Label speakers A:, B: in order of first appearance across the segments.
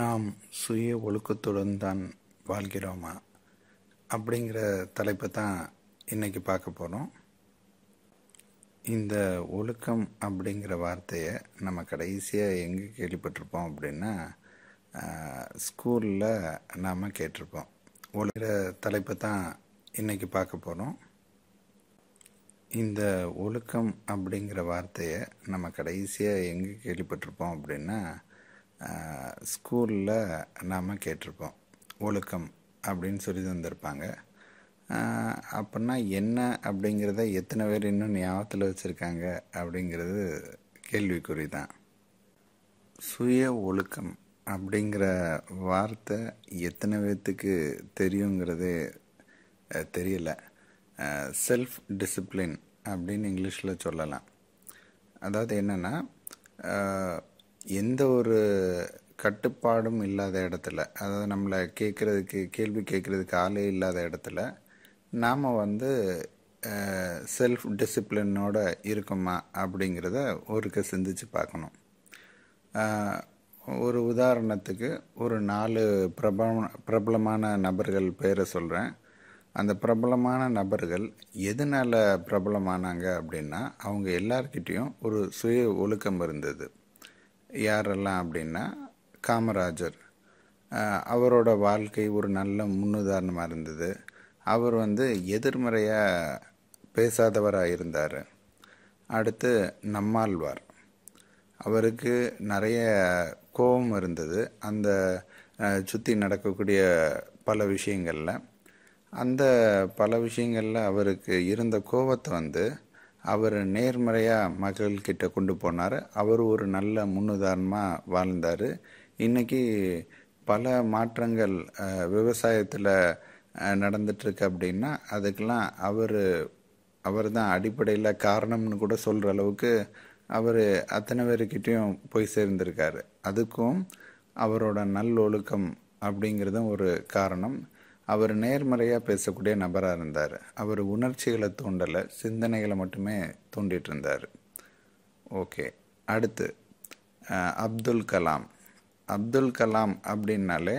A: நாம் சுய ஒழுக்கத்துடன் தான் வாழ்கிறோமா அப்படிங்கிற தலைப்பை தான் இன்றைக்கி பார்க்க போகிறோம் இந்த ஒழுக்கம் அப்படிங்கிற வார்த்தையை நம்ம கடைசியாக எங்கே கேள்விப்பட்டிருப்போம் அப்படின்னா ஸ்கூலில் நாம் கேட்டிருப்போம் ஒழுகிற தலைப்பை தான் இன்றைக்கி பார்க்க போகிறோம் இந்த ஒழுக்கம் அப்படிங்கிற வார்த்தையை நம்ம கடைசியாக எங்கே கேள்விப்பட்டிருப்போம் அப்படின்னா ஸ்கூலில் நாம் கேட்டிருப்போம் ஒழுக்கம் அப்படின்னு சொல்லி தந்திருப்பாங்க அப்படின்னா என்ன அப்படிங்கிறத எத்தனை பேர் இன்னும் ஞாபகத்தில் வச்சுருக்காங்க அப்படிங்கிறது கேள்விக்குறி தான் சுய ஒழுக்கம் அப்படிங்கிற வார்த்தை எத்தனை பேர்த்துக்கு தெரியுங்கிறதே தெரியலை செல்ஃப் டிசிப்ளின் அப்படின்னு இங்கிலீஷில் சொல்லலாம் அதாவது என்னென்னா எந்த ஒரு கட்டுப்பாடும் இல்லாத இடத்துல அதாவது நம்மளை கேட்குறதுக்கு கேள்வி கேட்குறதுக்கு ஆளே இல்லாத இடத்துல நாம் வந்து செல்ஃப் டிசிப்ளினோடு இருக்குமா அப்படிங்கிறத ஒருக்க சிந்திச்சு பார்க்கணும் ஒரு உதாரணத்துக்கு ஒரு நாலு பிரப பிரபலமான நபர்கள் பேரை சொல்கிறேன் அந்த பிரபலமான நபர்கள் எதனால் பிரபலமானாங்க அப்படின்னா அவங்க எல்லார்கிட்டேயும் ஒரு சுய ஒழுக்கம் இருந்தது யாரெல்லாம் அப்படின்னா காமராஜர் அவரோட வாழ்க்கை ஒரு நல்ல முன்னுதாரணமாக இருந்தது அவர் வந்து எதிர்மறையாக பேசாதவராக இருந்தார் அடுத்து நம்மாழ்வார் அவருக்கு நிறைய கோபம் இருந்தது அந்த சுற்றி நடக்கக்கூடிய பல விஷயங்களில் அந்த பல விஷயங்களில் அவருக்கு இருந்த கோபத்தை வந்து அவர் நேர்மறையாக மக்கள்கிட்ட கொண்டு போனார் அவர் ஒரு நல்ல முன்னுதாரணமாக வாழ்ந்தார் இன்றைக்கி பல மாற்றங்கள் விவசாயத்தில் நடந்துட்டுருக்கு அப்படின்னா அதுக்கெல்லாம் அவர் அவர் தான் அடிப்படையில் காரணம்னு கூட சொல்கிற அளவுக்கு அவர் அத்தனை பேருக்கிட்டேயும் போய் சேர்ந்திருக்காரு அதுக்கும் அவரோட நல்லொழுக்கம் அப்படிங்கிறதும் ஒரு காரணம் அவர் நேர்மறையாக பேசக்கூடிய நபராக இருந்தார் அவர் உணர்ச்சிகளை தூண்டலை சிந்தனைகளை மட்டுமே தூண்டிகிட்டு இருந்தார் ஓகே அடுத்து அப்துல் கலாம் அப்துல் கலாம் அப்படின்னாலே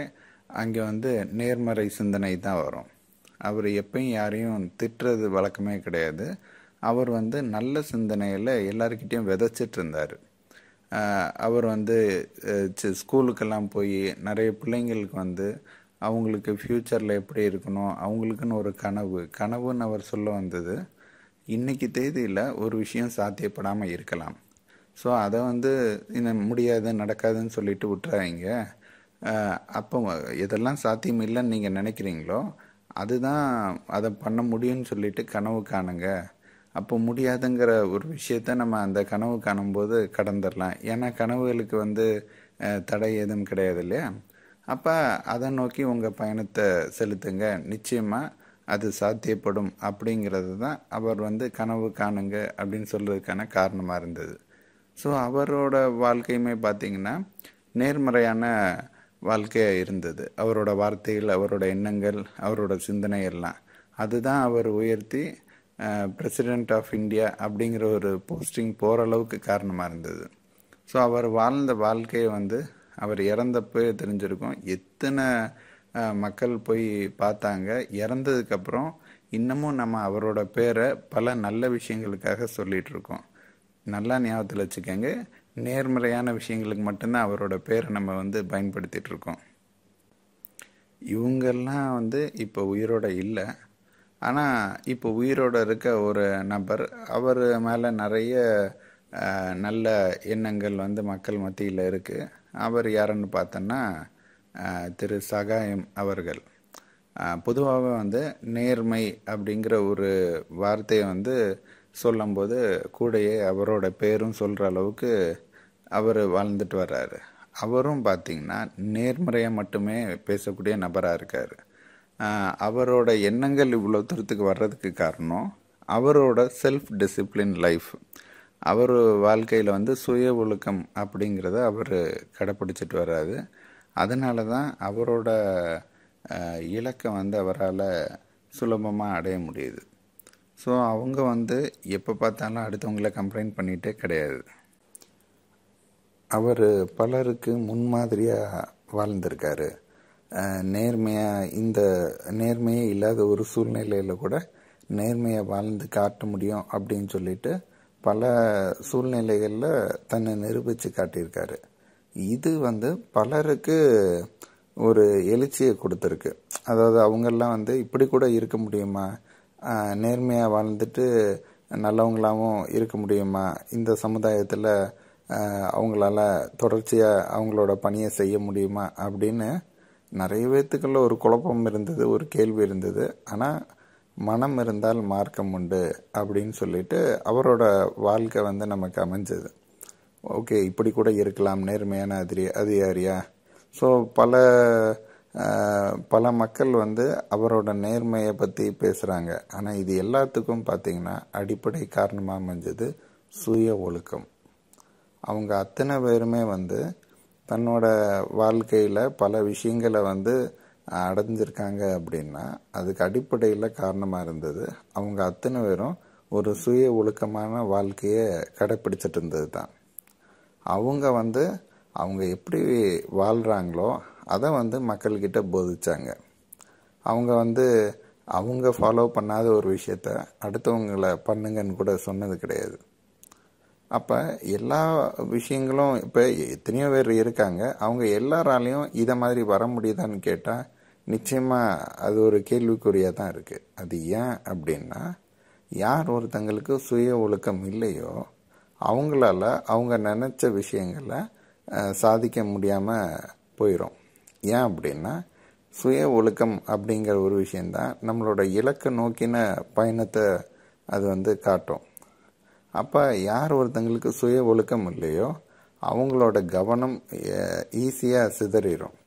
A: அங்கே வந்து நேர்மறை சிந்தனை தான் வரும் அவர் எப்பயும் யாரையும் திட்டுறது வழக்கமே கிடையாது அவர் வந்து நல்ல சிந்தனையில் எல்லாருக்கிட்டேயும் விதைச்சிட்டு இருந்தார் அவர் வந்து ஸ்கூலுக்கெல்லாம் போய் நிறைய பிள்ளைங்களுக்கு வந்து அவங்களுக்கு ஃப்யூச்சரில் எப்படி இருக்கணும் அவங்களுக்குன்னு ஒரு கனவு கனவுன்னு அவர் சொல்ல வந்தது இன்றைக்கி தேதியில் ஒரு விஷயம் சாத்தியப்படாமல் இருக்கலாம் ஸோ அதை வந்து இன்னும் முடியாது நடக்காதுன்னு சொல்லிட்டு விட்டுறாங்க அப்போ எதெல்லாம் சாத்தியம் இல்லைன்னு நீங்கள் நினைக்கிறீங்களோ அதுதான் அதை பண்ண முடியும்னு சொல்லிட்டு கனவு காணுங்க அப்போ முடியாதுங்கிற ஒரு விஷயத்த நம்ம அந்த கனவு காணும்போது கடந்துடலாம் ஏன்னா கனவுகளுக்கு வந்து தடை எதுவும் கிடையாது இல்லையா அப்போ அதை நோக்கி உங்கள் பயணத்தை செலுத்துங்க நிச்சயமாக அது சாத்தியப்படும் அப்படிங்கிறது தான் அவர் வந்து கனவு காணுங்க அப்படின்னு சொல்கிறதுக்கான காரணமாக இருந்தது ஸோ அவரோட வாழ்க்கையுமே பார்த்திங்கன்னா நேர்மறையான வாழ்க்கையாக இருந்தது அவரோட வார்த்தைகள் அவரோட எண்ணங்கள் அவரோட சிந்தனை எல்லாம் அதுதான் அவர் உயர்த்தி பிரசிடெண்ட் ஆஃப் இந்தியா அப்படிங்கிற ஒரு போஸ்டிங் போகிற அளவுக்கு காரணமாக இருந்தது ஸோ அவர் வாழ்ந்த வாழ்க்கையை வந்து அவர் இறந்தப்போ தெரிஞ்சிருக்கும் எத்தனை மக்கள் போய் பார்த்தாங்க இறந்ததுக்கப்புறம் இன்னமும் நம்ம அவரோட பேரை பல நல்ல விஷயங்களுக்காக சொல்லிகிட்ருக்கோம் நல்லா ஞாபகத்தில் வச்சுக்கோங்க நேர்மறையான விஷயங்களுக்கு மட்டும்தான் அவரோட பேரை நம்ம வந்து பயன்படுத்திகிட்ருக்கோம் இவங்கெல்லாம் வந்து இப்போ உயிரோட இல்லை ஆனால் இப்போ உயிரோடு இருக்க ஒரு நபர் அவர் மேலே நிறைய நல்ல எண்ணங்கள் வந்து மக்கள் மத்தியில் இருக்குது அவர் யாருன்னு பார்த்தோன்னா திரு சகாயம் அவர்கள் பொதுவாகவே வந்து நேர்மை அப்படிங்கிற ஒரு வார்த்தையை வந்து சொல்லும்போது கூடையே அவரோட பேரும் சொல்கிற அளவுக்கு அவர் வாழ்ந்துட்டு வர்றாரு அவரும் பார்த்திங்கன்னா நேர்மறையாக மட்டுமே பேசக்கூடிய நபராக இருக்கார் அவரோட எண்ணங்கள் இவ்வளோ தூரத்துக்கு வர்றதுக்கு காரணம் அவரோட செல்ஃப் டிசிப்ளின் லைஃப் அவர் வாழ்க்கையில் வந்து சுய ஒழுக்கம் அப்படிங்கிறத அவர் கடைப்பிடிச்சிட்டு வராது அதனால தான் அவரோட இலக்கை வந்து அவரால் சுலபமாக அடைய முடியுது ஸோ அவங்க வந்து எப்போ பார்த்தாலும் அடுத்தவங்கள கம்ப்ளைண்ட் பண்ணிகிட்டே கிடையாது அவர் பலருக்கு முன்மாதிரியாக வாழ்ந்திருக்காரு நேர்மையாக இந்த நேர்மையே இல்லாத ஒரு சூழ்நிலையில் கூட நேர்மையை வாழ்ந்து காட்ட முடியும் அப்படின்னு சொல்லிட்டு பல சூழ்நிலைகளில் தன்னை நிரூபித்து காட்டியிருக்காரு இது வந்து பலருக்கு ஒரு எழுச்சியை கொடுத்துருக்கு அதாவது அவங்கெல்லாம் வந்து இப்படி கூட இருக்க முடியுமா நேர்மையாக வாழ்ந்துட்டு நல்லவங்களாகவும் இருக்க முடியுமா இந்த சமுதாயத்தில் அவங்களால தொடர்ச்சியாக அவங்களோட பணியை செய்ய முடியுமா அப்படின்னு நிறைய பேத்துக்குள்ள ஒரு குழப்பம் இருந்தது ஒரு கேள்வி இருந்தது ஆனால் மனம் இருந்தால் மார்க்கம் உண்டு அப்படின்னு சொல்லிட்டு அவரோட வாழ்க்கை வந்து நமக்கு அமைஞ்சது ஓகே இப்படி கூட இருக்கலாம் நேர்மையான அதிரி அதிகாரியா ஸோ பல பல மக்கள் வந்து அவரோட நேர்மையை பற்றி பேசுகிறாங்க ஆனால் இது எல்லாத்துக்கும் பார்த்திங்கன்னா அடிப்படை காரணமாக அமைஞ்சது சுய ஒழுக்கம் அவங்க அத்தனை பேருமே வந்து தன்னோட வாழ்க்கையில் பல விஷயங்களை வந்து அடைஞ்சிருக்காங்க அப்படின்னா அதுக்கு அடிப்படையில் காரணமாக இருந்தது அவங்க அத்தனை பேரும் ஒரு சுய ஒழுக்கமான வாழ்க்கையை கடைப்பிடிச்சிட்டு இருந்தது தான் அவங்க வந்து அவங்க எப்படி வாழ்கிறாங்களோ அதை வந்து மக்கள்கிட்ட போதிச்சாங்க அவங்க வந்து அவங்க ஃபாலோ பண்ணாத ஒரு விஷயத்த அடுத்தவங்களை பண்ணுங்கன்னு கூட சொன்னது கிடையாது அப்போ எல்லா விஷயங்களும் இப்போ எத்தனையோ பேர் இருக்காங்க அவங்க எல்லாராலையும் இதை மாதிரி வர முடியுதான்னு கேட்டால் நிச்சயமாக அது ஒரு கேள்விக்குறியாக தான் இருக்குது அது ஏன் அப்படின்னா யார் ஒருத்தங்களுக்கு சுய ஒழுக்கம் இல்லையோ அவங்களால அவங்க நினச்ச விஷயங்களை சாதிக்க முடியாமல் போயிடும் ஏன் அப்படின்னா சுய ஒழுக்கம் அப்படிங்கிற ஒரு விஷயந்தான் நம்மளோட இலக்கு நோக்கின பயணத்தை அது வந்து காட்டும் அப்போ யார் ஒருத்தங்களுக்கு சுய ஒழுக்கம் இல்லையோ அவங்களோட கவனம் ஈஸியாக சிதறிடும்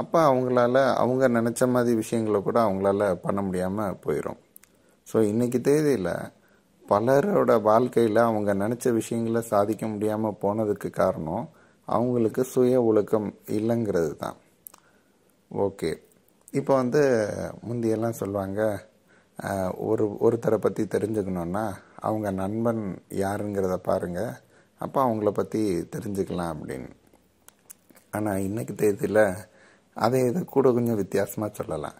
A: அப்போ அவங்களால அவங்க நினச்ச மாதிரி விஷயங்களை கூட அவங்களால பண்ண முடியாமல் போயிடும் ஸோ இன்றைக்கி தேதியில் பலரோட வாழ்க்கையில் அவங்க நினச்ச விஷயங்களை சாதிக்க முடியாமல் போனதுக்கு காரணம் அவங்களுக்கு சுய ஒழுக்கம் இல்லைங்கிறது தான் ஓகே இப்போ வந்து முந்தியெல்லாம் சொல்லுவாங்க ஒரு ஒருத்தரை பற்றி தெரிஞ்சுக்கணுன்னா அவங்க நண்பன் யாருங்கிறத பாருங்கள் அப்போ அவங்கள பற்றி தெரிஞ்சுக்கலாம் அப்படின்னு ஆனால் இன்றைக்கு தேதியில் அதை இதை கூட கொஞ்சம் வித்தியாசமாக சொல்லலாம்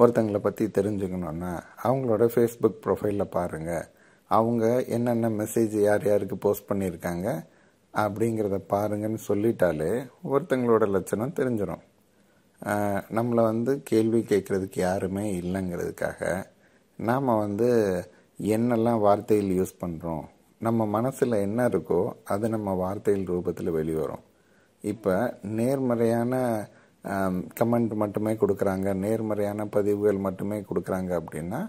A: ஒருத்தங்களை பற்றி தெரிஞ்சுக்கணுன்னா அவங்களோட ஃபேஸ்புக் ப்ரொஃபைலில் பாருங்கள் அவங்க என்னென்ன மெசேஜ் யார் யாருக்கு போஸ்ட் பண்ணியிருக்காங்க அப்படிங்கிறத பாருங்கன்னு சொல்லிட்டாலே ஒருத்தங்களோட லட்சணம் தெரிஞ்சிடும் நம்மளை வந்து கேள்வி கேட்குறதுக்கு யாருமே இல்லைங்கிறதுக்காக நாம் வந்து என்னெல்லாம் வார்த்தையில் யூஸ் பண்ணுறோம் நம்ம மனசில் என்ன இருக்கோ அது நம்ம வார்த்தையில் ரூபத்தில் வெளிவரும் இப்போ நேர்மறையான கமெண்ட் மட்டுமே கொடுக்குறாங்க நேர்மறையான பதிவுகள் மட்டுமே கொடுக்குறாங்க அப்படின்னா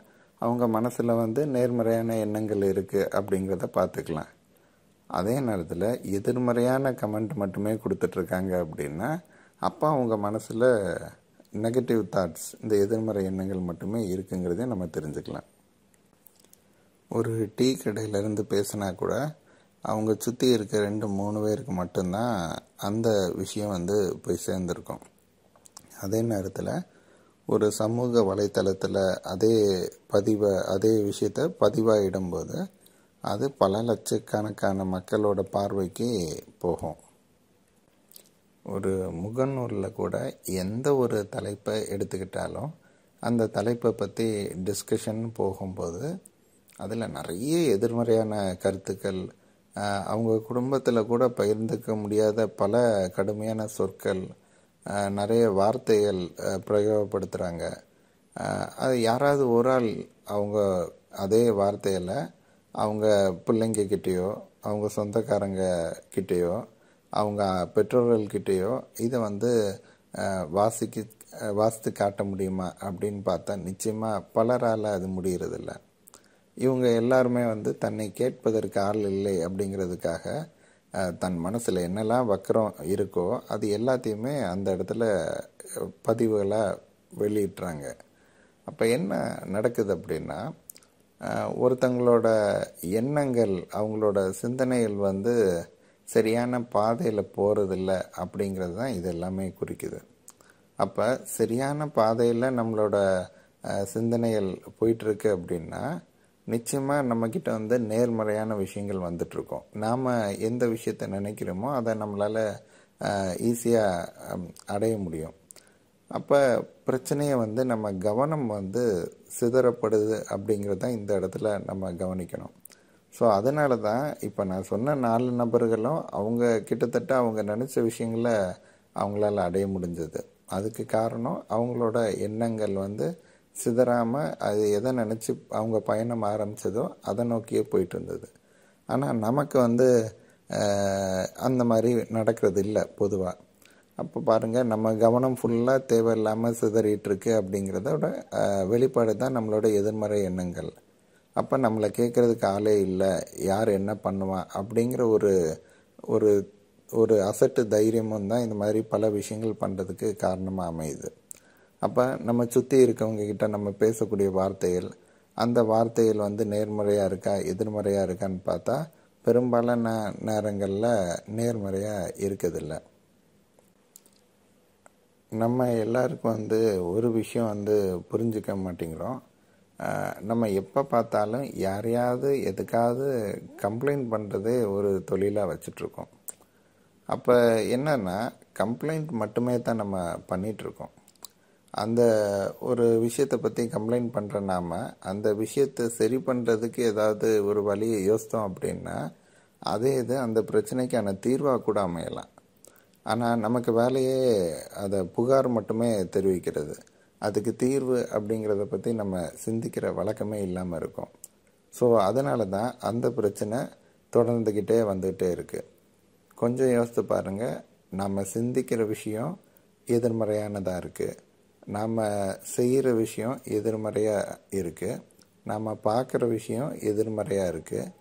A: அவங்க மனசில் வந்து நேர்மறையான எண்ணங்கள் இருக்குது அப்படிங்கிறத பார்த்துக்கலாம் அதே நேரத்தில் எதிர்மறையான கமெண்ட் மட்டுமே கொடுத்துட்ருக்காங்க அப்படின்னா அப்போ அவங்க மனசில் நெகட்டிவ் தாட்ஸ் இந்த எதிர்மறை எண்ணங்கள் மட்டுமே இருக்குங்கிறதே நம்ம தெரிஞ்சுக்கலாம் ஒரு டீ கடையிலேருந்து பேசுனா கூட அவங்க சுற்றி இருக்க ரெண்டு மூணு பேருக்கு மட்டும்தான் அந்த விஷயம் வந்து போய் சேர்ந்துருக்கும் அதே நேரத்தில் ஒரு சமூக வலைத்தளத்தில் அதே பதிவை அதே விஷயத்தை பதிவாக இடும்போது அது பல லட்சக்கணக்கான மக்களோட பார்வைக்கு போகும் ஒரு முகநூலில் கூட எந்த ஒரு தலைப்பை எடுத்துக்கிட்டாலும் அந்த தலைப்பை பற்றி டிஸ்கஷன் போகும்போது அதில் நிறைய எதிர்மறையான கருத்துக்கள் அவங்க குடும்பத்தில் கூட பகிர்ந்துக்க முடியாத பல கடுமையான சொற்கள் நிறைய வார்த்தைகள் பிரயோகப்படுத்துகிறாங்க அது யாராவது ஒரு ஆள் அவங்க அதே வார்த்தையில் அவங்க பிள்ளைங்கக்கிட்டேயோ அவங்க சொந்தக்காரங்க கிட்டேயோ அவங்க பெற்றோர்கள்கிட்டேயோ இதை வந்து வாசிக்க வாசித்து காட்ட முடியுமா அப்படின்னு பார்த்தா நிச்சயமாக பலரால் அது முடிகிறதில்ல இவங்க எல்லாருமே வந்து தன்னை கேட்பதற்கு ஆள் இல்லை அப்படிங்கிறதுக்காக தன் மனசில் என்னெல்லாம் வக்கரம் இருக்கோ அது எல்லாத்தையுமே அந்த இடத்துல பதிவுகளாக வெளியிட்றாங்க அப்போ என்ன நடக்குது அப்படின்னா ஒருத்தங்களோட எண்ணங்கள் அவங்களோட சிந்தனைகள் வந்து சரியான பாதையில் போகிறதில்ல அப்படிங்கிறது தான் இது எல்லாமே குறிக்குது அப்போ சரியான பாதையில் நம்மளோட சிந்தனைகள் போயிட்டுருக்கு அப்படின்னா நிச்சயமாக நம்மக்கிட்ட வந்து நேர்மறையான விஷயங்கள் வந்துட்ருக்கோம் நாம் எந்த விஷயத்தை நினைக்கிறோமோ அதை நம்மளால் ஈஸியாக அடைய முடியும் அப்போ பிரச்சனையை வந்து நம்ம கவனம் வந்து சிதறப்படுது அப்படிங்கிறத இந்த இடத்துல நம்ம கவனிக்கணும் ஸோ அதனால தான் இப்போ நான் சொன்ன நாலு நபர்களும் அவங்க கிட்டத்தட்ட அவங்க நினச்ச விஷயங்களை அவங்களால அடைய முடிஞ்சது அதுக்கு காரணம் அவங்களோட எண்ணங்கள் வந்து சிதறாமல் அது எதை நினச்சி அவங்க பயணம் ஆரம்பித்ததோ அதை நோக்கியே போயிட்டு இருந்தது ஆனால் நமக்கு வந்து அந்த மாதிரி நடக்கிறது இல்லை பொதுவாக அப்போ பாருங்கள் நம்ம கவனம் ஃபுல்லாக தேவையில்லாமல் சிதறிட்டுருக்கு அப்படிங்கிறதோட வெளிப்பாடு தான் நம்மளோட எதிர்மறை எண்ணங்கள் அப்போ நம்மளை கேட்குறதுக்கு ஆளே இல்லை யார் என்ன பண்ணுவான் அப்படிங்கிற ஒரு ஒரு ஒரு அசட்டு தைரியமும் தான் இந்த மாதிரி பல விஷயங்கள் பண்ணுறதுக்கு காரணமாக அமையுது அப்போ நம்ம சுற்றி இருக்கவங்க கிட்ட நம்ம பேசக்கூடிய வார்த்தைகள் அந்த வார்த்தைகள் வந்து நேர்மறையாக இருக்கா எதிர்மறையாக இருக்கான்னு பார்த்தா பெரும்பாலான நேரங்களில் நேர்மறையாக இருக்கிறதில்ல நம்ம எல்லாருக்கும் வந்து ஒரு விஷயம் வந்து புரிஞ்சிக்க மாட்டேங்கிறோம் நம்ம எப்போ பார்த்தாலும் யாரையாவது எதுக்காவது கம்ப்ளைண்ட் பண்ணுறதே ஒரு தொழிலாக வச்சிட்ருக்கோம் அப்போ என்னென்னா கம்ப்ளைண்ட் மட்டுமே தான் நம்ம பண்ணிகிட்ருக்கோம் அந்த ஒரு விஷயத்தை பற்றி கம்ப்ளைண்ட் பண்ணுற நாம் அந்த விஷயத்தை சரி பண்ணுறதுக்கு ஏதாவது ஒரு வழியை யோசித்தோம் அப்படின்னா அதே இது அந்த பிரச்சனைக்கான தீர்வாக கூட அமையலாம் ஆனால் நமக்கு வேலையே அதை புகார் மட்டுமே தெரிவிக்கிறது அதுக்கு தீர்வு அப்படிங்கிறத பற்றி நம்ம சிந்திக்கிற வழக்கமே இல்லாமல் இருக்கும் ஸோ அதனால தான் அந்த பிரச்சனை தொடர்ந்துக்கிட்டே வந்துக்கிட்டே இருக்குது கொஞ்சம் யோசித்து பாருங்கள் நம்ம சிந்திக்கிற விஷயம் எதிர்மறையானதாக இருக்குது நாம் செய்கிற விஷயம் எதிர்மறையாக இருக்குது நம்ம பார்க்குற விஷயம் எதிர்மறையாக இருக்குது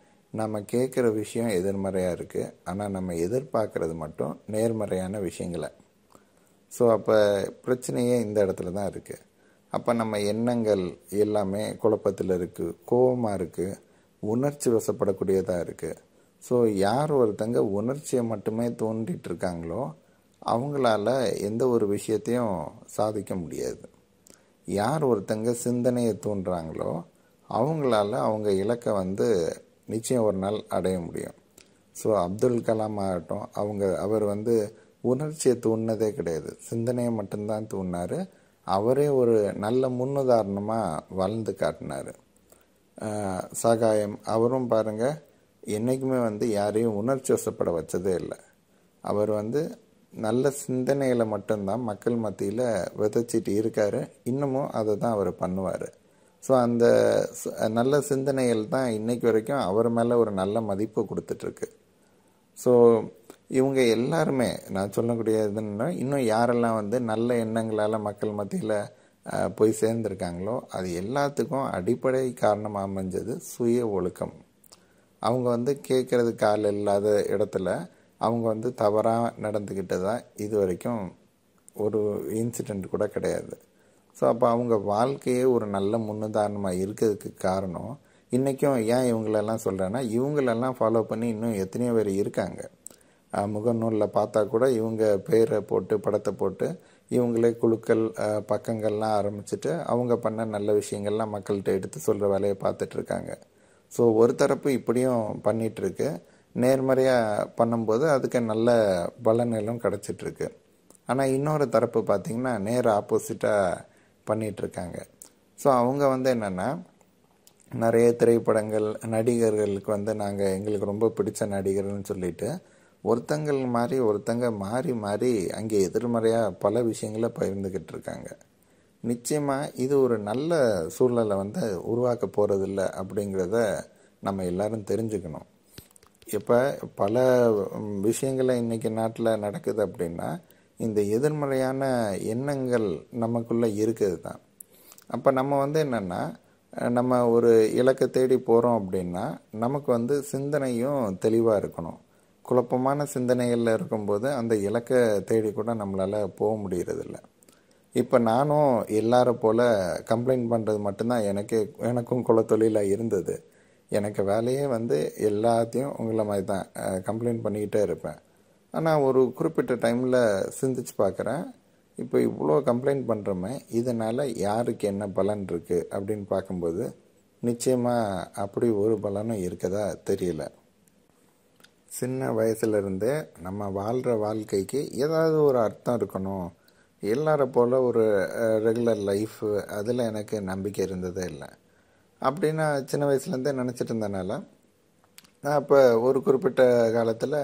A: நம்ம கேட்குற விஷயம் எதிர்மறையாக இருக்குது ஆனால் நம்ம எதிர்பார்க்குறது மட்டும் நேர்மறையான விஷயங்களை ஸோ அப்போ பிரச்சனையே இந்த இடத்துல தான் இருக்குது அப்போ நம்ம எண்ணங்கள் எல்லாமே குழப்பத்தில் இருக்குது கோபமாக இருக்குது உணர்ச்சி வசப்படக்கூடியதாக இருக்குது ஸோ யார் ஒருத்தங்க உணர்ச்சியை மட்டுமே தோண்டிகிட்ருக்காங்களோ இருக்காங்களோ அவங்களால எந்த ஒரு விஷயத்தையும் சாதிக்க முடியாது யார் ஒருத்தங்க சிந்தனையை தூண்டுறாங்களோ அவங்களால அவங்க இலக்கை வந்து நிச்சயம் ஒரு நாள் அடைய முடியும் ஸோ அப்துல் கலாம் ஆகட்டும் அவங்க அவர் வந்து உணர்ச்சியை தூண்டினதே கிடையாது சிந்தனையை மட்டும்தான் தூண்டினார் அவரே ஒரு நல்ல முன்னுதாரணமாக வளர்ந்து காட்டினார் சகாயம் அவரும் பாருங்கள் என்றைக்குமே வந்து யாரையும் உணர்ச்சி வசப்பட வச்சதே இல்லை அவர் வந்து நல்ல சிந்தனையில் மட்டும்தான் மக்கள் மத்தியில் விதைச்சிட்டு இருக்கார் இன்னமும் அதை தான் அவர் பண்ணுவார் ஸோ அந்த நல்ல சிந்தனைகள் தான் இன்னைக்கு வரைக்கும் அவர் மேலே ஒரு நல்ல மதிப்பு கொடுத்துட்ருக்கு ஸோ இவங்க எல்லாருமே நான் சொல்லக்கூடிய இதுன்னா இன்னும் யாரெல்லாம் வந்து நல்ல எண்ணங்களால் மக்கள் மத்தியில் போய் சேர்ந்துருக்காங்களோ அது எல்லாத்துக்கும் அடிப்படை காரணமாக அமைஞ்சது சுய ஒழுக்கம் அவங்க வந்து கேட்குறது ஆள் இல்லாத இடத்துல அவங்க வந்து தவறாக தான் இது வரைக்கும் ஒரு இன்சிடெண்ட் கூட கிடையாது ஸோ அப்போ அவங்க வாழ்க்கையே ஒரு நல்ல முன்னுதாரணமாக இருக்கிறதுக்கு காரணம் இன்றைக்கும் ஏன் இவங்களெல்லாம் சொல்கிறேன்னா இவங்களெல்லாம் ஃபாலோ பண்ணி இன்னும் எத்தனையோ பேர் இருக்காங்க முகநூலில் பார்த்தா கூட இவங்க பேரை போட்டு படத்தை போட்டு இவங்களே குழுக்கள் பக்கங்கள்லாம் ஆரம்பிச்சுட்டு அவங்க பண்ண நல்ல விஷயங்கள்லாம் மக்கள்கிட்ட எடுத்து சொல்கிற வேலையை பார்த்துட்ருக்காங்க ஸோ ஒரு தரப்பு இப்படியும் பண்ணிகிட்ருக்கு நேர்மறையாக பண்ணும்போது அதுக்கு நல்ல பலன்களும் கிடச்சிட்ருக்கு ஆனால் இன்னொரு தரப்பு பார்த்திங்கன்னா நேர் ஆப்போசிட்டாக பண்ணிகிட்ருக்காங்க ஸோ அவங்க வந்து என்னென்னா நிறைய திரைப்படங்கள் நடிகர்களுக்கு வந்து நாங்கள் எங்களுக்கு ரொம்ப பிடிச்ச நடிகர்னு சொல்லிட்டு ஒருத்தங்கள் மாதிரி ஒருத்தங்க மாறி மாறி அங்கே எதிர்மறையாக பல விஷயங்களை பகிர்ந்துக்கிட்டு இருக்காங்க நிச்சயமாக இது ஒரு நல்ல சூழ்நிலை வந்து உருவாக்க போகிறதில்ல அப்படிங்கிறத நம்ம எல்லோரும் தெரிஞ்சுக்கணும் இப்போ பல விஷயங்கள இன்றைக்கி நாட்டில் நடக்குது அப்படின்னா இந்த எதிர்மறையான எண்ணங்கள் நமக்குள்ளே இருக்குது தான் அப்போ நம்ம வந்து என்னென்னா நம்ம ஒரு இலக்கை தேடி போகிறோம் அப்படின்னா நமக்கு வந்து சிந்தனையும் தெளிவாக இருக்கணும் குழப்பமான சிந்தனைகளில் இருக்கும்போது அந்த இலக்கை தேடி கூட நம்மளால் போக முடியறதில்ல இப்போ நானும் எல்லாரை போல் கம்ப்ளைண்ட் பண்ணுறது மட்டும்தான் எனக்கு எனக்கும் குலத்தொழிலாக இருந்தது எனக்கு வேலையே வந்து எல்லாத்தையும் உங்களை மாதிரி தான் கம்ப்ளைண்ட் பண்ணிக்கிட்டே இருப்பேன் ஆனால் ஒரு குறிப்பிட்ட டைமில் சிந்திச்சு பார்க்குறேன் இப்போ இவ்வளோ கம்ப்ளைண்ட் பண்ணுறோமே இதனால் யாருக்கு என்ன பலன் இருக்குது அப்படின்னு பார்க்கும்போது நிச்சயமாக அப்படி ஒரு பலனும் இருக்கதா தெரியல சின்ன வயசுலேருந்தே நம்ம வாழ்கிற வாழ்க்கைக்கு ஏதாவது ஒரு அர்த்தம் இருக்கணும் எல்லாரை போல் ஒரு ரெகுலர் லைஃப் அதில் எனக்கு நம்பிக்கை இருந்ததே இல்லை அப்படின்னு சின்ன வயசுலேருந்தே நினச்சிட்டு இருந்தனால அப்போ ஒரு குறிப்பிட்ட காலத்தில்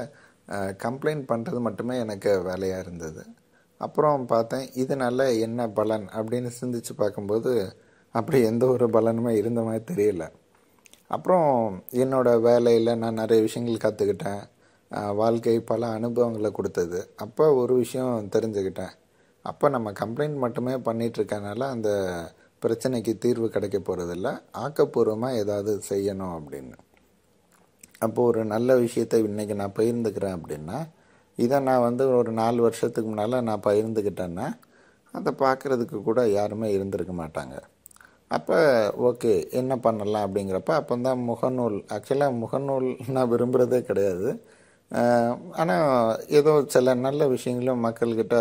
A: கம்ப்ளைண்ட் பண்ணுறது மட்டுமே எனக்கு வேலையாக இருந்தது அப்புறம் பார்த்தேன் இதனால் என்ன பலன் அப்படின்னு சிந்திச்சு பார்க்கும்போது அப்படி எந்த ஒரு பலனுமே இருந்த மாதிரி தெரியல அப்புறம் என்னோடய வேலையில் நான் நிறைய விஷயங்கள் கற்றுக்கிட்டேன் வாழ்க்கை பல அனுபவங்களை கொடுத்தது அப்போ ஒரு விஷயம் தெரிஞ்சுக்கிட்டேன் அப்போ நம்ம கம்ப்ளைண்ட் மட்டுமே பண்ணிகிட்ருக்கனால அந்த பிரச்சனைக்கு தீர்வு கிடைக்க போகிறதில்ல ஆக்கப்பூர்வமாக ஏதாவது செய்யணும் அப்படின்னு அப்போது ஒரு நல்ல விஷயத்தை இன்றைக்கி நான் பகிர்ந்துக்கிறேன் அப்படின்னா இதை நான் வந்து ஒரு நாலு வருஷத்துக்கு முன்னால் நான் பகிர்ந்துக்கிட்டேன்னா அதை பார்க்குறதுக்கு கூட யாருமே இருந்திருக்க மாட்டாங்க அப்போ ஓகே என்ன பண்ணலாம் அப்படிங்கிறப்ப அப்போ தான் முகநூல் ஆக்சுவலாக முகநூல் நான் விரும்புகிறதே கிடையாது ஆனால் ஏதோ சில நல்ல விஷயங்களும் மக்கள்கிட்ட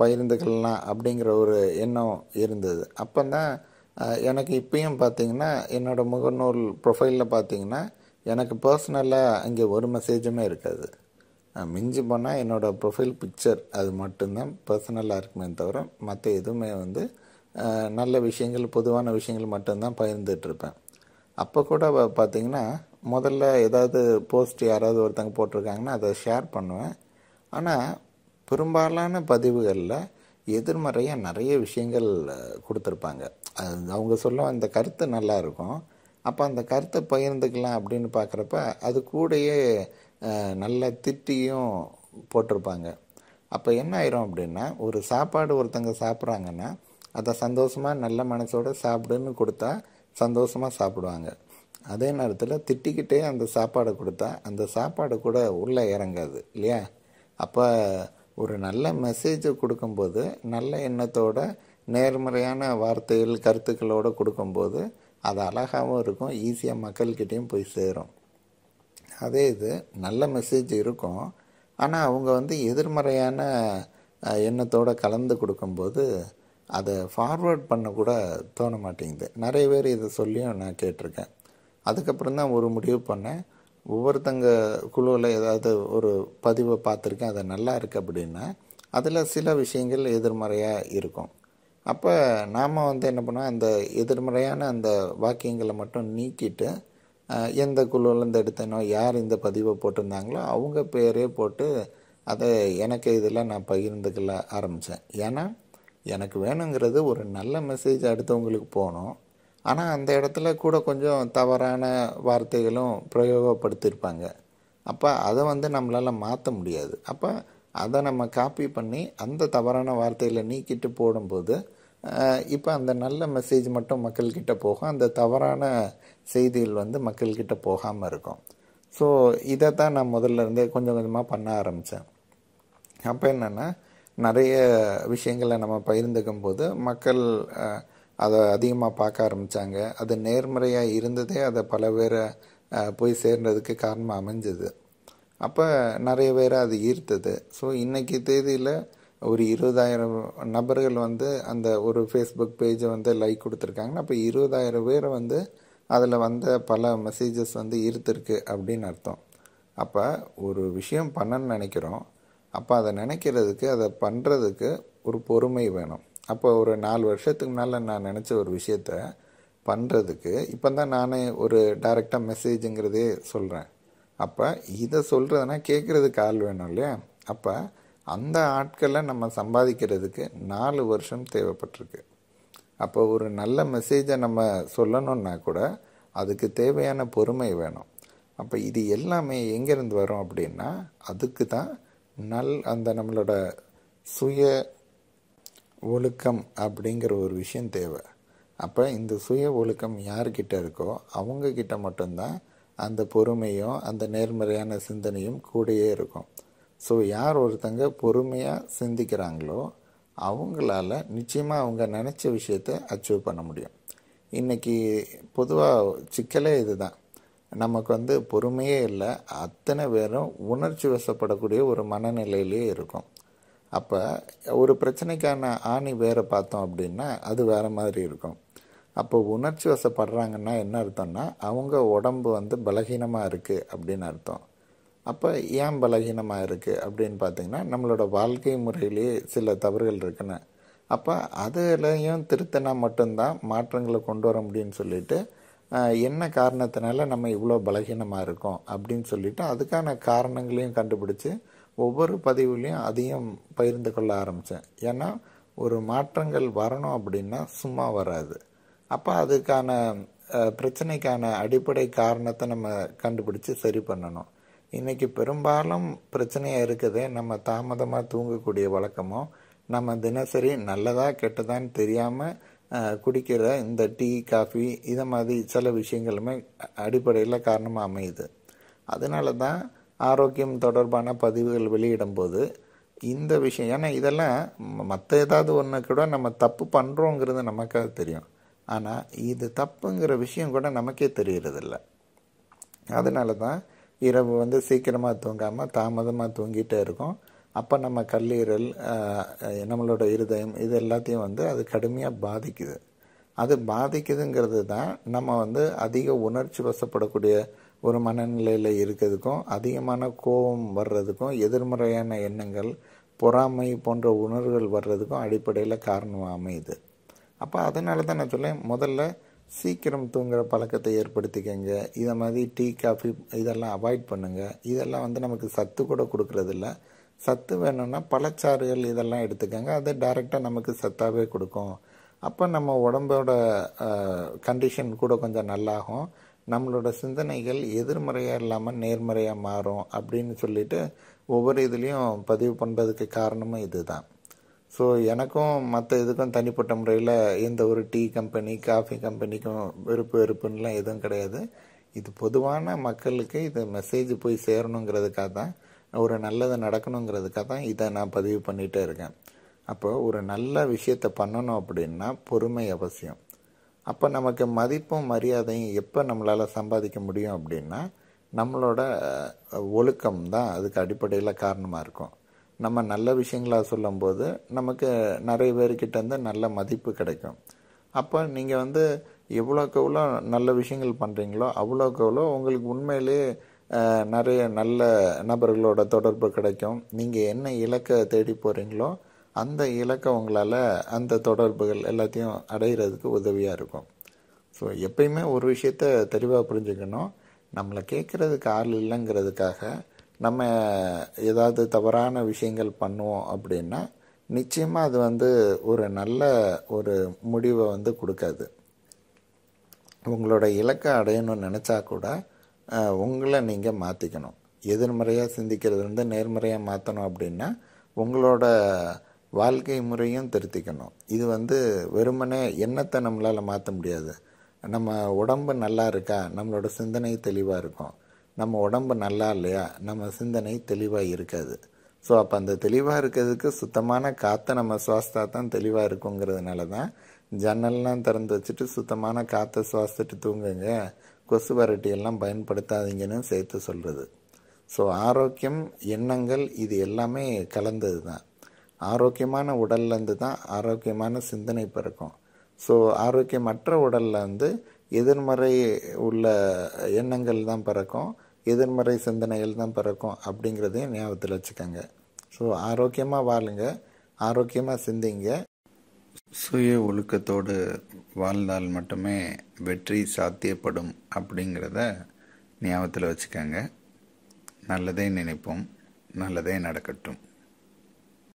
A: பகிர்ந்துக்கலாம் அப்படிங்கிற ஒரு எண்ணம் இருந்தது அப்போ தான் எனக்கு இப்பயும் பார்த்திங்கன்னா என்னோடய முகநூல் ப்ரொஃபைலில் பார்த்திங்கன்னா எனக்கு பர்சனலாக அங்கே ஒரு மெசேஜுமே இருக்காது மிஞ்சி போனால் என்னோடய ப்ரொஃபைல் பிக்சர் அது மட்டும்தான் பர்சனலாக இருக்குமே தவிர மற்ற எதுவுமே வந்து நல்ல விஷயங்கள் பொதுவான விஷயங்கள் மட்டும்தான் பகிர்ந்துட்டுருப்பேன் அப்போ கூட பார்த்திங்கன்னா முதல்ல ஏதாவது போஸ்ட் யாராவது ஒருத்தங்க போட்டிருக்காங்கன்னா அதை ஷேர் பண்ணுவேன் ஆனால் பெரும்பாலான பதிவுகளில் எதிர்மறையாக நிறைய விஷயங்கள் கொடுத்துருப்பாங்க அது அவங்க சொல்ல அந்த கருத்து நல்லாயிருக்கும் அப்போ அந்த கருத்தை பகிர்ந்துக்கலாம் அப்படின்னு பார்க்குறப்ப அது கூடயே நல்ல திட்டியும் போட்டிருப்பாங்க அப்போ என்ன ஆயிரும் அப்படின்னா ஒரு சாப்பாடு ஒருத்தங்க சாப்பிட்றாங்கன்னா அதை சந்தோஷமாக நல்ல மனசோட சாப்பிடுன்னு கொடுத்தா சந்தோஷமாக சாப்பிடுவாங்க அதே நேரத்தில் திட்டிக்கிட்டே அந்த சாப்பாடை கொடுத்தா அந்த சாப்பாடு கூட உள்ளே இறங்காது இல்லையா அப்போ ஒரு நல்ல மெசேஜை கொடுக்கும்போது நல்ல எண்ணத்தோட நேர்மறையான வார்த்தைகள் கருத்துக்களோடு கொடுக்கும்போது அது அழகாகவும் இருக்கும் ஈஸியாக மக்கள்கிட்டேயும் போய் சேரும் அதே இது நல்ல மெசேஜ் இருக்கும் ஆனால் அவங்க வந்து எதிர்மறையான எண்ணத்தோடு கலந்து கொடுக்கும்போது அதை ஃபார்வேர்ட் பண்ண கூட தோண மாட்டேங்குது நிறைய பேர் இதை சொல்லியும் நான் கேட்டிருக்கேன் அதுக்கப்புறம் தான் ஒரு முடிவு பண்ணேன் ஒவ்வொருத்தங்க குழுவில் ஏதாவது ஒரு பதிவை பார்த்துருக்கேன் அது நல்லா இருக்குது அப்படின்னா அதில் சில விஷயங்கள் எதிர்மறையாக இருக்கும் அப்போ நாம் வந்து என்ன பண்ணோம் அந்த எதிர்மறையான அந்த வாக்கியங்களை மட்டும் நீக்கிட்டு எந்த குழுவிலேருந்து எடுத்தனோ யார் இந்த பதிவை போட்டிருந்தாங்களோ அவங்க பேரே போட்டு அதை எனக்கு இதில் நான் பகிர்ந்துக்கல ஆரம்பித்தேன் ஏன்னா எனக்கு வேணுங்கிறது ஒரு நல்ல மெசேஜ் அடுத்தவங்களுக்கு போகணும் ஆனால் அந்த இடத்துல கூட கொஞ்சம் தவறான வார்த்தைகளும் பிரயோகப்படுத்தியிருப்பாங்க அப்போ அதை வந்து நம்மளால் மாற்ற முடியாது அப்போ அதை நம்ம காப்பி பண்ணி அந்த தவறான வார்த்தைகளை நீக்கிட்டு போடும்போது இப்போ அந்த நல்ல மெசேஜ் மட்டும் மக்கள்கிட்ட போகும் அந்த தவறான செய்திகள் வந்து மக்கள்கிட்ட போகாமல் இருக்கும் ஸோ இதை தான் நான் முதல்ல இருந்தே கொஞ்சம் கொஞ்சமாக பண்ண ஆரம்பித்தேன் அப்போ என்னென்னா நிறைய விஷயங்களை நம்ம பகிர்ந்துக்கும் போது மக்கள் அதை அதிகமாக பார்க்க ஆரம்பித்தாங்க அது நேர்மறையாக இருந்ததே அதை பல பேரை போய் சேர்ந்ததுக்கு காரணமாக அமைஞ்சது அப்போ நிறைய பேரை அது ஈர்த்தது ஸோ இன்றைக்கி தேதியில் ஒரு இருபதாயிரம் நபர்கள் வந்து அந்த ஒரு ஃபேஸ்புக் பேஜை வந்து லைக் கொடுத்துருக்காங்கன்னா அப்போ இருபதாயிரம் பேரை வந்து அதில் வந்த பல மெசேஜஸ் வந்து ஈர்த்துருக்கு அப்படின்னு அர்த்தம் அப்போ ஒரு விஷயம் பண்ணணும்னு நினைக்கிறோம் அப்போ அதை நினைக்கிறதுக்கு அதை பண்ணுறதுக்கு ஒரு பொறுமை வேணும் அப்போ ஒரு நாலு வருஷத்துக்கு முன்னால் நான் நினச்ச ஒரு விஷயத்த பண்ணுறதுக்கு இப்போ தான் நானே ஒரு டைரெக்டாக மெசேஜுங்கிறதே சொல்கிறேன் அப்போ இதை சொல்கிறதுனா கேட்குறதுக்கு ஆள் வேணும் இல்லையா அப்போ அந்த ஆட்களை நம்ம சம்பாதிக்கிறதுக்கு நாலு வருஷம் தேவைப்பட்டிருக்கு அப்போ ஒரு நல்ல மெசேஜை நம்ம சொல்லணுன்னா கூட அதுக்கு தேவையான பொறுமை வேணும் அப்போ இது எல்லாமே எங்கேருந்து வரும் அப்படின்னா அதுக்கு தான் நல் அந்த நம்மளோட சுய ஒழுக்கம் அப்படிங்கிற ஒரு விஷயம் தேவை அப்போ இந்த சுய ஒழுக்கம் யார்கிட்ட இருக்கோ அவங்கக்கிட்ட மட்டும்தான் அந்த பொறுமையும் அந்த நேர்மறையான சிந்தனையும் கூடயே இருக்கும் ஸோ யார் ஒருத்தங்க பொறுமையாக சிந்திக்கிறாங்களோ அவங்களால நிச்சயமாக அவங்க நினச்ச விஷயத்த அச்சீவ் பண்ண முடியும் இன்றைக்கி பொதுவாக சிக்கலே இதுதான் நமக்கு வந்து பொறுமையே இல்லை அத்தனை பேரும் உணர்ச்சி வசப்படக்கூடிய ஒரு மனநிலையிலே இருக்கும் அப்போ ஒரு பிரச்சனைக்கான ஆணி வேறு பார்த்தோம் அப்படின்னா அது வேறு மாதிரி இருக்கும் அப்போ உணர்ச்சி வசப்படுறாங்கன்னா என்ன அர்த்தம்னா அவங்க உடம்பு வந்து பலகீனமாக இருக்குது அப்படின்னு அர்த்தம் அப்போ ஏன் பலகீனமாக இருக்குது அப்படின்னு பார்த்திங்கன்னா நம்மளோட வாழ்க்கை முறையிலேயே சில தவறுகள் இருக்குன்னு அப்போ அதுலேயும் திருத்தினா மட்டும்தான் மாற்றங்களை கொண்டு வர முடியும்னு சொல்லிட்டு என்ன காரணத்தினால நம்ம இவ்வளோ பலகீனமாக இருக்கோம் அப்படின்னு சொல்லிவிட்டு அதுக்கான காரணங்களையும் கண்டுபிடிச்சி ஒவ்வொரு பதிவுலையும் அதையும் பகிர்ந்து கொள்ள ஆரம்பித்தேன் ஏன்னா ஒரு மாற்றங்கள் வரணும் அப்படின்னா சும்மா வராது அப்போ அதுக்கான பிரச்சனைக்கான அடிப்படை காரணத்தை நம்ம கண்டுபிடிச்சி சரி பண்ணணும் இன்றைக்கி பெரும்பாலும் பிரச்சனையாக இருக்குதே நம்ம தாமதமாக தூங்கக்கூடிய வழக்கமோ நம்ம தினசரி நல்லதாக கெட்டதான்னு தெரியாமல் குடிக்கிற இந்த டீ காஃபி இதை மாதிரி சில விஷயங்களுமே அடிப்படையில் காரணமாக அமையுது அதனால தான் ஆரோக்கியம் தொடர்பான பதிவுகள் வெளியிடும்போது இந்த விஷயம் ஏன்னா இதெல்லாம் மற்ற ஏதாவது ஒன்று கூட நம்ம தப்பு பண்ணுறோங்கிறது நமக்காக தெரியும் ஆனால் இது தப்புங்கிற விஷயம் கூட நமக்கே இல்லை அதனால தான் இரவு வந்து சீக்கிரமாக தூங்காமல் தாமதமாக தூங்கிட்டே இருக்கும் அப்போ நம்ம கல்லீரல் நம்மளோட இருதயம் இது எல்லாத்தையும் வந்து அது கடுமையாக பாதிக்குது அது பாதிக்குதுங்கிறது தான் நம்ம வந்து அதிக உணர்ச்சி வசப்படக்கூடிய ஒரு மனநிலையில் இருக்கிறதுக்கும் அதிகமான கோபம் வர்றதுக்கும் எதிர்மறையான எண்ணங்கள் பொறாமை போன்ற உணர்வுகள் வர்றதுக்கும் அடிப்படையில் காரணமாக அமையுது அப்போ அதனால தான் நான் சொல்லேன் முதல்ல சீக்கிரம் தூங்குகிற பழக்கத்தை ஏற்படுத்திக்கங்க இதை மாதிரி டீ காஃபி இதெல்லாம் அவாய்ட் பண்ணுங்கள் இதெல்லாம் வந்து நமக்கு சத்து கூட கொடுக்குறதில்ல சத்து வேணும்னா பழச்சாறுகள் இதெல்லாம் எடுத்துக்கோங்க அது டைரெக்டாக நமக்கு சத்தாகவே கொடுக்கும் அப்போ நம்ம உடம்போட கண்டிஷன் கூட கொஞ்சம் நல்லாகும் நம்மளோட சிந்தனைகள் எதிர்மறையாக இல்லாமல் நேர்மறையாக மாறும் அப்படின்னு சொல்லிட்டு ஒவ்வொரு இதுலேயும் பதிவு பண்ணுறதுக்கு காரணமும் இது தான் ஸோ எனக்கும் மற்ற இதுக்கும் தனிப்பட்ட முறையில் எந்த ஒரு டீ கம்பெனி காஃபி கம்பெனிக்கும் வெறுப்பு வெறுப்புன்னெலாம் எதுவும் கிடையாது இது பொதுவான மக்களுக்கு இது மெசேஜ் போய் சேரணுங்கிறதுக்காக தான் ஒரு நல்லது நடக்கணுங்கிறதுக்காக தான் இதை நான் பதிவு பண்ணிகிட்டே இருக்கேன் அப்போ ஒரு நல்ல விஷயத்தை பண்ணணும் அப்படின்னா பொறுமை அவசியம் அப்போ நமக்கு மதிப்பும் மரியாதையும் எப்போ நம்மளால் சம்பாதிக்க முடியும் அப்படின்னா நம்மளோட ஒழுக்கம் தான் அதுக்கு அடிப்படையில் காரணமாக இருக்கும் நம்ம நல்ல விஷயங்களாக சொல்லும்போது நமக்கு நிறைய பேர்கிட்டேருந்து நல்ல மதிப்பு கிடைக்கும் அப்போ நீங்கள் வந்து எவ்வளோக்கு எவ்வளோ நல்ல விஷயங்கள் பண்ணுறீங்களோ அவ்வளோக்கு எவ்வளோ உங்களுக்கு உண்மையிலே நிறைய நல்ல நபர்களோட தொடர்பு கிடைக்கும் நீங்கள் என்ன இலக்கை தேடி போகிறீங்களோ அந்த இலக்கை உங்களால் அந்த தொடர்புகள் எல்லாத்தையும் அடையிறதுக்கு உதவியாக இருக்கும் ஸோ எப்பயுமே ஒரு விஷயத்த தெளிவாக புரிஞ்சுக்கணும் நம்மளை கேட்குறதுக்கு ஆள் இல்லைங்கிறதுக்காக நம்ம ஏதாவது தவறான விஷயங்கள் பண்ணுவோம் அப்படின்னா நிச்சயமாக அது வந்து ஒரு நல்ல ஒரு முடிவை வந்து கொடுக்காது உங்களோட இலக்கை அடையணும்னு நினச்சா கூட உங்களை நீங்கள் மாற்றிக்கணும் எதிர்மறையாக சிந்திக்கிறது வந்து நேர்மறையாக மாற்றணும் அப்படின்னா உங்களோட வாழ்க்கை முறையும் திருத்திக்கணும் இது வந்து வெறுமனே எண்ணத்தை நம்மளால் மாற்ற முடியாது நம்ம உடம்பு நல்லா இருக்கா நம்மளோட சிந்தனை தெளிவாக இருக்கும் நம்ம உடம்பு நல்லா இல்லையா நம்ம சிந்தனை தெளிவாக இருக்காது ஸோ அப்போ அந்த தெளிவாக இருக்கிறதுக்கு சுத்தமான காற்றை நம்ம சுவாசித்தா தான் தெளிவாக இருக்குங்கிறதுனால தான் ஜன்னல்லாம் திறந்து வச்சுட்டு சுத்தமான காற்றை சுவாசித்துட்டு தூங்குங்க கொசு வரட்டியெல்லாம் பயன்படுத்தாதீங்கன்னு சேர்த்து சொல்கிறது ஸோ ஆரோக்கியம் எண்ணங்கள் இது எல்லாமே கலந்தது தான் ஆரோக்கியமான உடல்லேருந்து தான் ஆரோக்கியமான சிந்தனை பிறக்கும் ஸோ ஆரோக்கியமற்ற உடலில் வந்து எதிர்மறை உள்ள எண்ணங்கள் தான் பிறக்கும் எதிர்மறை சிந்தனைகள் தான் பிறக்கும் அப்படிங்கிறதையும் ஞாபகத்தில் வச்சுக்கோங்க ஸோ ஆரோக்கியமாக வாழுங்க ஆரோக்கியமாக சிந்திங்க சுய ஒழுக்கத்தோடு வாழ்ந்தால் மட்டுமே வெற்றி சாத்தியப்படும் அப்படிங்கிறத ஞாபகத்தில் வச்சுக்கோங்க நல்லதே நினைப்போம் நல்லதே நடக்கட்டும்